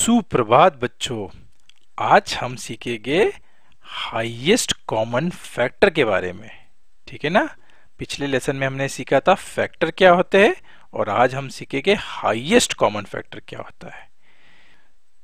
सुप्रभात बच्चों आज हम सीखेंगे हाईएस्ट कॉमन फैक्टर के बारे में ठीक है ना पिछले लेसन में हमने सीखा था फैक्टर क्या होते हैं और आज हम सीखेंगे हाईएस्ट कॉमन फैक्टर क्या होता है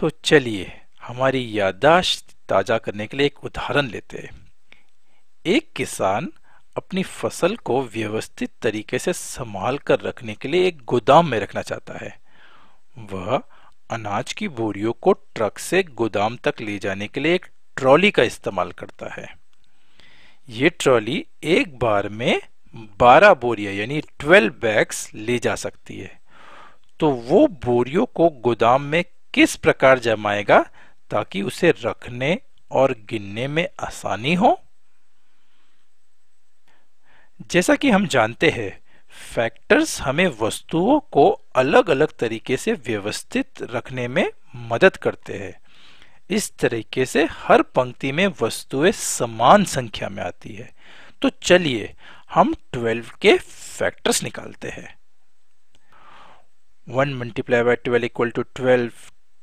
तो चलिए हमारी यादाश्त ताजा करने के लिए एक उदाहरण लेते हैं एक किसान अपनी फसल को व्यवस्थित तरीके से संभाल कर रखने के लिए एक गोदाम में रखना चाहता है वह अनाज की बोरियों को ट्रक से गोदाम तक ले जाने के लिए एक ट्रॉली का इस्तेमाल करता है ये ट्रॉली एक बार में 12 बोरियां यानी 12 बैग्स ले जा सकती है तो वो बोरियों को गोदाम में किस प्रकार जमाएगा ताकि उसे रखने और गिनने में आसानी हो जैसा कि हम जानते हैं फैक्टर्स हमें वस्तुओं को अलग अलग तरीके से व्यवस्थित रखने में मदद करते हैं इस तरीके से हर पंक्ति में वस्तुएं समान संख्या में आती है तो चलिए हम 12 के फैक्टर्स निकालते हैं one multiply by twelve equal to twelve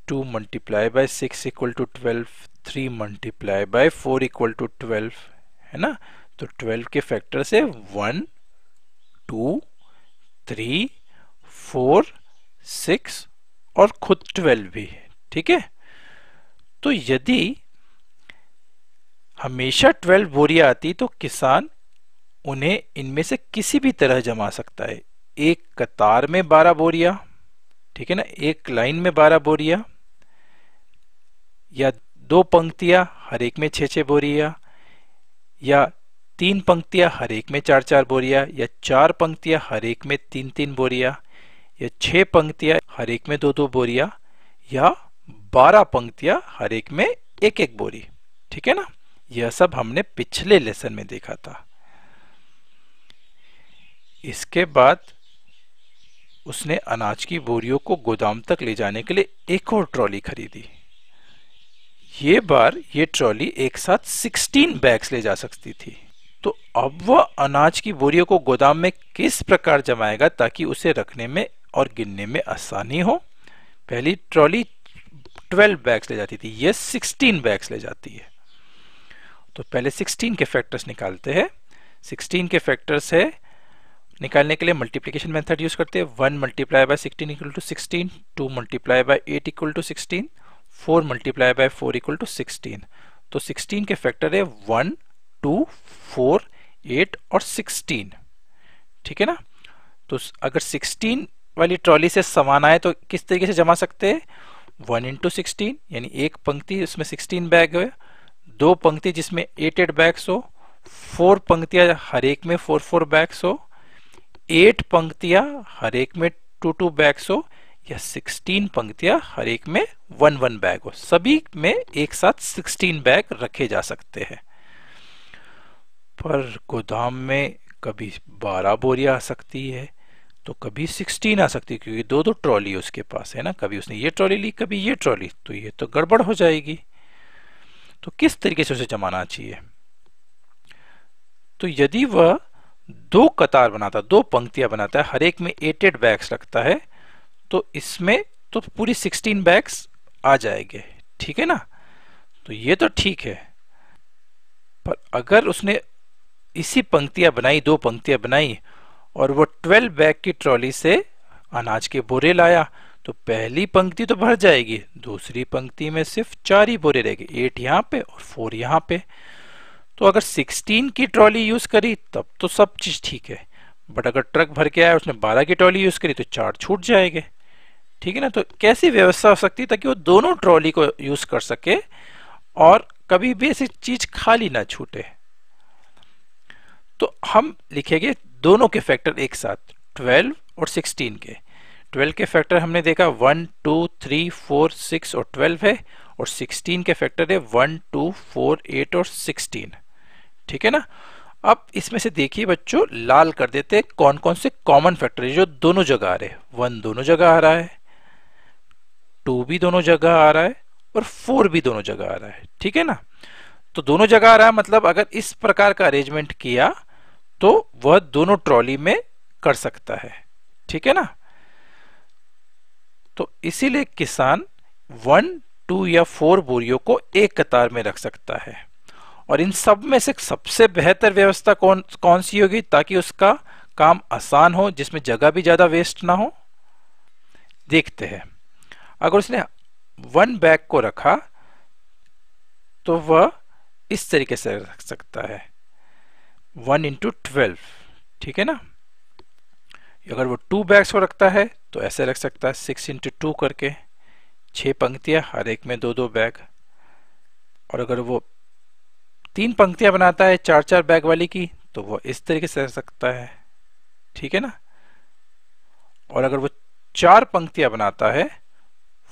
two multiply by six equal to twelve three multiply by four equal to twelve है ना तो ट्वेल्व के फैक्टर से 1, टू थ्री फोर सिक्स और खुद ट्वेल्व भी है ठीक है तो यदि हमेशा ट्वेल्व बोरियां आती तो किसान उन्हें इनमें से किसी भी तरह जमा सकता है एक कतार में बारह बोरिया ठीक है ना एक लाइन में बारह बोरिया या दो पंक्तियां हर एक में छ छ बोरिया या तीन पंक्तियां हर एक में चार चार बोरियां या चार पंक्तियां हर एक में तीन तीन बोरियां या छह पंक्तियां हर एक में दो दो बोरियां या बारह पंक्तियां हर एक में एक एक बोरी ठीक है ना यह सब हमने पिछले लेसन में देखा था इसके बाद उसने अनाज की बोरियों को गोदाम तक ले जाने के लिए एक और ट्रॉली खरीदी ये बार ये ट्रॉली एक साथ 16 बैग्स ले जा सकती थी तो अब वह अनाज की बोरियों को गोदाम में किस प्रकार जमाएगा ताकि उसे रखने में और गिनने में आसानी हो पहली ट्रॉली 12 बैग्स ले जाती थी ये 16 बैग्स ले जाती है तो पहले 16 के फैक्टर्स निकालते हैं 16 के फैक्टर्स है निकालने के लिए मल्टीप्लीकेशन मेथड यूज करते हैं one multiply by sixteen equal to sixteen two multiply by eight equal to sixteen four multiply by four equal to sixteen तो सिक्सटीन के फैक्टर है वन टू फोर एट और सिक्सटीन ठीक है ना तो अगर सिक्सटीन वाली ट्रॉली से सामान आए तो किस तरीके से जमा सकते हैं वन इंटू सिक्सटीन यानी एक पंक्ति उसमें सिक्सटीन बैग है दो पंक्ति जिसमें एट एट बैग्स हो फोर पंक्तियां हर एक में फोर फोर बैग्स हो एट पंक्तियां हर एक में टू टू बैग्स हो या सिक्सटीन पंक्तियां हर एक में वन वन बैग हो सभी में एक साथ सिक्सटीन बैग रखे जा सकते हैं पर गोदाम में कभी बारह बोरियाँ आ सकती है तो कभी सिक्सटीन आ सकती है क्योंकि दो दो ट्रॉली उसके पास है ना कभी उसने ये ट्रॉली ली कभी ये ट्रॉली तो ये तो गड़बड़ हो जाएगी तो किस तरीके से उसे जमाना चाहिए तो यदि वह दो कतार बनाता दो पंक्तियां बनाता है हर एक में एट एट बैग्स रखता है तो इसमें तो पूरी सिक्सटीन बैग्स आ जाएंगे ठीक है ना तो ये तो ठीक है पर अगर उसने इसी पंक्तियां बनाई दो पंक्तियां बनाई और वो ट्वेल्व बैग की ट्रॉली से अनाज के बोरे लाया तो पहली पंक्ति तो भर जाएगी दूसरी पंक्ति में सिर्फ चार ही बोरे रहेगी एट यहाँ पे और फोर यहाँ पे तो अगर सिक्सटीन की ट्रॉली यूज़ करी तब तो सब चीज़ ठीक है बट अगर ट्रक भर के आया उसने बारह की ट्रॉली यूज़ करी तो चार छूट जाएंगे ठीक है ना तो कैसी व्यवस्था हो सकती है ताकि वो दोनों ट्रॉली को यूज़ कर सके और कभी भी ऐसी चीज़ खाली ना छूटे तो हम लिखेंगे दोनों के फैक्टर एक साथ 12 और 16 के 12 के फैक्टर हमने देखा 1, 2, 3, 4, 6 और 12 है और 16 के फैक्टर है 1, 2, 4, 8 और 16 ठीक है ना अब इसमें से देखिए बच्चों लाल कर देते कौन कौन से कॉमन फैक्टर है जो दोनों जगह आ रहे हैं वन दोनों जगह आ रहा है टू भी दोनों जगह आ रहा है और फोर भी दोनों जगह आ रहा है ठीक है ना तो दोनों जगह आ रहा है मतलब अगर इस प्रकार का अरेंजमेंट किया तो वह दोनों ट्रॉली में कर सकता है ठीक है ना तो इसीलिए किसान वन टू या फोर बोरियों को एक कतार में रख सकता है और इन सब में से सबसे बेहतर व्यवस्था कौन कौन सी होगी ताकि उसका काम आसान हो जिसमें जगह भी ज़्यादा वेस्ट ना हो देखते हैं अगर उसने वन बैग को रखा तो वह इस तरीके से रख सकता है वन इंटू ट्वेल्व ठीक है ना अगर वो टू बैग्स को रखता है तो ऐसे रख सकता है सिक्स इंटू टू करके छः पंक्तियाँ हर एक में दो दो बैग और अगर वो तीन पंक्तियाँ बनाता है चार चार बैग वाली की तो वो इस तरीके से रख सकता है ठीक है ना और अगर वो चार पंक्तियाँ बनाता है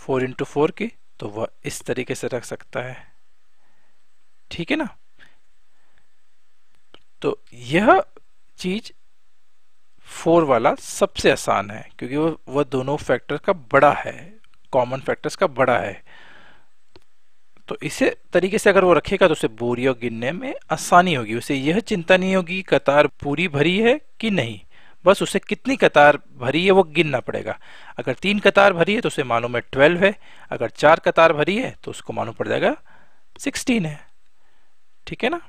फोर इंटू फोर की तो वह इस तरीके से रख सकता है ठीक है ना तो यह चीज फोर वाला सबसे आसान है क्योंकि वह वह दोनों फैक्टर का बड़ा है कॉमन फैक्टर्स का बड़ा है तो इसे तरीके से अगर वो रखेगा तो उसे और गिनने में आसानी होगी उसे यह चिंता नहीं होगी कतार पूरी भरी है कि नहीं बस उसे कितनी कतार भरी है वो गिनना पड़ेगा अगर तीन कतार भरी है तो उसे मालूम है ट्वेल्व है अगर चार कतार भरी है तो उसको मालूम पड़ जाएगा सिक्सटीन है ठीक है ना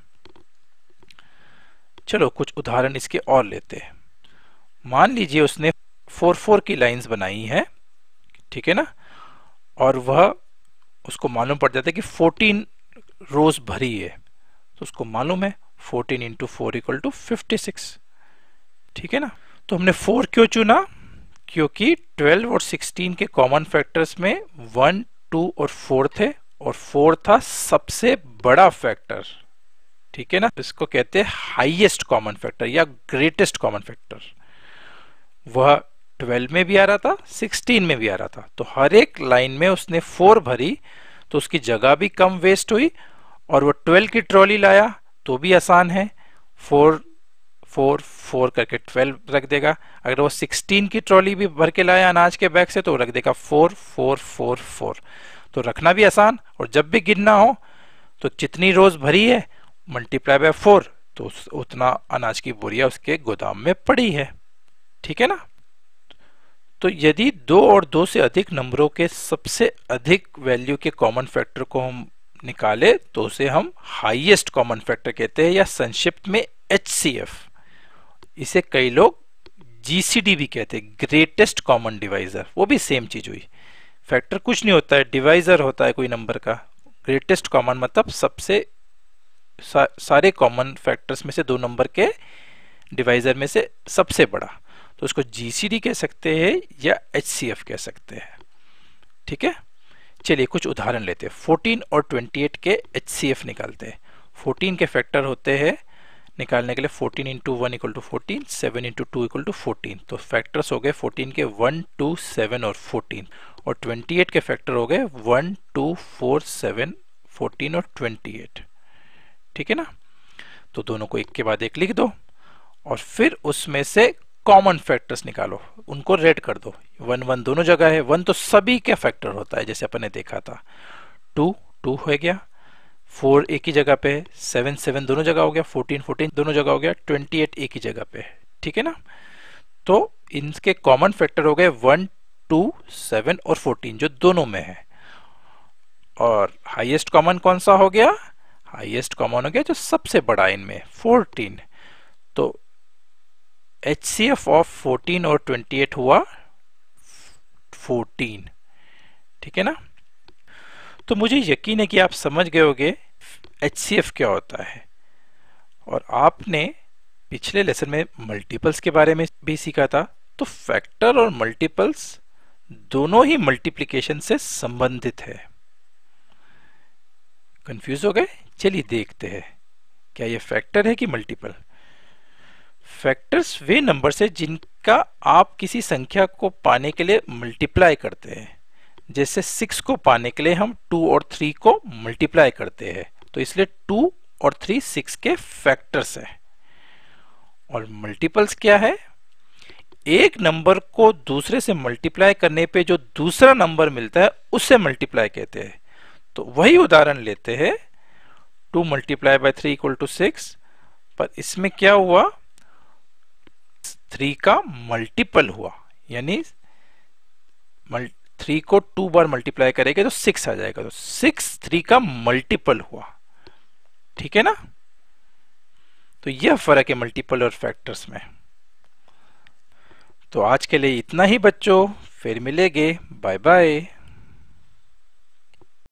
चलो कुछ उदाहरण इसके और लेते हैं मान लीजिए उसने फोर फोर की लाइंस बनाई हैं ठीक है ना और वह उसको मालूम पड़ जाता है कि फोर्टीन रोज भरी है तो उसको मालूम है fourteen into four equal to fifty six ठीक है ना तो हमने फोर क्यों चुना क्योंकि ट्वेल्व और सिक्सटीन के कॉमन फैक्टर्स में वन टू और फोर थे और फोर था सबसे बड़ा फैक्टर ठीक है ना तो इसको कहते हैं हाईएस्ट कॉमन फैक्टर या ग्रेटेस्ट कॉमन फैक्टर वह 12 में भी आ रहा था 16 में भी आ रहा था तो हर एक लाइन में उसने फोर भरी तो उसकी जगह भी कम वेस्ट हुई और वह 12 की ट्रॉली लाया तो भी आसान है फोर फोर फोर करके ट्वेल्व रख देगा अगर वो सिक्सटीन की ट्रॉली भी भर के लाया अनाज के बैग से तो रख देगा फोर फोर फोर फोर तो रखना भी आसान और जब भी गिनना हो तो जितनी रोज़ भरी है मल्टीप्लाई बाय फोर तो उतना अनाज की बोरिया उसके गोदाम में पड़ी है ठीक है ना तो यदि दो और दो से अधिक नंबरों के सबसे अधिक वैल्यू के कॉमन फैक्टर को हम निकाले तो उसे हम हाईएस्ट कॉमन फैक्टर कहते हैं या संक्षिप्त में एच इसे कई लोग जीसीडी भी कहते हैं ग्रेटेस्ट कॉमन डिवाइजर वो भी सेम चीज हुई फैक्टर कुछ नहीं होता है डिवाइजर होता है कोई नंबर का ग्रेटेस्ट कॉमन मतलब सबसे सा, सारे कॉमन फैक्टर्स में से दो नंबर के डिवाइजर में से सबसे बड़ा तो उसको जी कह सकते हैं या एच कह सकते हैं ठीक है चलिए कुछ उदाहरण लेते हैं 14 और 28 के एच निकालते हैं 14 के फैक्टर होते हैं निकालने के लिए 14 into one equal to fourteen seven into two equal to fourteen तो फैक्टर्स हो गए 14 के 1, 2, 7 और 14 और 28 के फैक्टर हो गए 1, 2, 4, 7, 14 और 28 ठीक है ना तो दोनों को एक के बाद एक लिख दो और फिर उसमें से कॉमन फैक्टर्स निकालो उनको रेड कर दो वन वन दोनों जगह है वन तो सभी के फैक्टर होता है जैसे अपन ने देखा था टू टू हो गया फोर एक ही जगह पे है सेवन सेवन दोनों जगह हो गया फोर्टीन फोर्टीन दोनों जगह हो गया ट्वेंटी एट एक ही जगह पे है ठीक है ना तो इनके कॉमन फैक्टर हो गए वन टू सेवन और फोर्टीन जो दोनों में है और हाइएस्ट कॉमन कौन सा हो गया हाईएस्ट कॉमन हो गया जो सबसे बड़ा इनमें 14 तो H C F of fourteen और 28 हुआ 14 ठीक है ना तो मुझे यकीन है कि आप समझ गए होगे एच सी एफ क्या होता है और आपने पिछले लेसन में मल्टीपल्स के बारे में भी सीखा था तो फैक्टर और मल्टीपल्स दोनों ही मल्टीप्लिकेशन से संबंधित है कंफ्यूज हो गए चलिए देखते हैं क्या ये फैक्टर है कि मल्टीपल फैक्टर्स वे नंबर्स है जिनका आप किसी संख्या को पाने के लिए मल्टीप्लाई करते हैं जैसे सिक्स को पाने के लिए हम टू और थ्री को मल्टीप्लाई करते हैं तो इसलिए टू और थ्री सिक्स के फैक्टर्स हैं और मल्टीपल्स क्या है एक नंबर को दूसरे से मल्टीप्लाई करने पे जो दूसरा नंबर मिलता है उससे मल्टीप्लाई कहते हैं तो वही उदाहरण लेते हैं two multiply by three equal to six पर इसमें क्या हुआ थ्री का मल्टीपल हुआ यानी थ्री को टू बार मल्टीप्लाई करेंगे तो सिक्स आ जाएगा तो सिक्स थ्री का मल्टीपल हुआ ठीक है ना तो यह फर्क है मल्टीपल और फैक्टर्स में तो आज के लिए इतना ही बच्चों फिर मिलेंगे बाय बाय